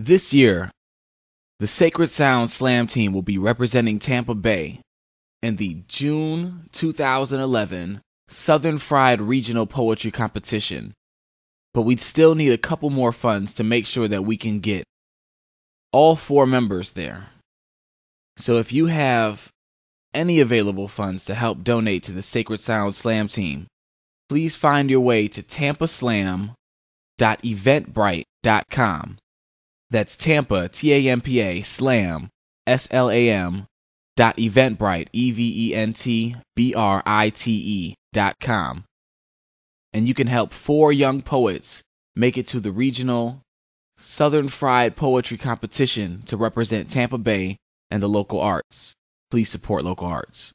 This year, the Sacred Sound Slam team will be representing Tampa Bay in the June 2011 Southern Fried Regional Poetry Competition, but we'd still need a couple more funds to make sure that we can get all four members there. So if you have any available funds to help donate to the Sacred Sound Slam team, please find your way to tampaslam.eventbrite.com that's Tampa, T A M P A, Slam, S L A M, dot Eventbrite, E V E N T B R I T E, dot com. And you can help four young poets make it to the regional Southern Fried Poetry Competition to represent Tampa Bay and the local arts. Please support local arts.